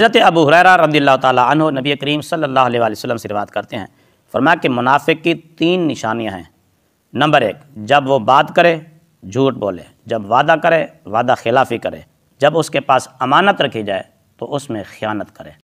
हज़रत अबू हुररा रदील्ला तु नबी करीम सल्लल्लाहु अलैहि वसल्लम से रिवायत करते हैं फरमाया कि मुनाफिक की तीन निशानियाँ हैं नंबर एक जब वो बात करे झूठ बोले जब वादा करे वादा खिलाफी करे जब उसके पास अमानत रखी जाए तो उसमें ख़यानत करे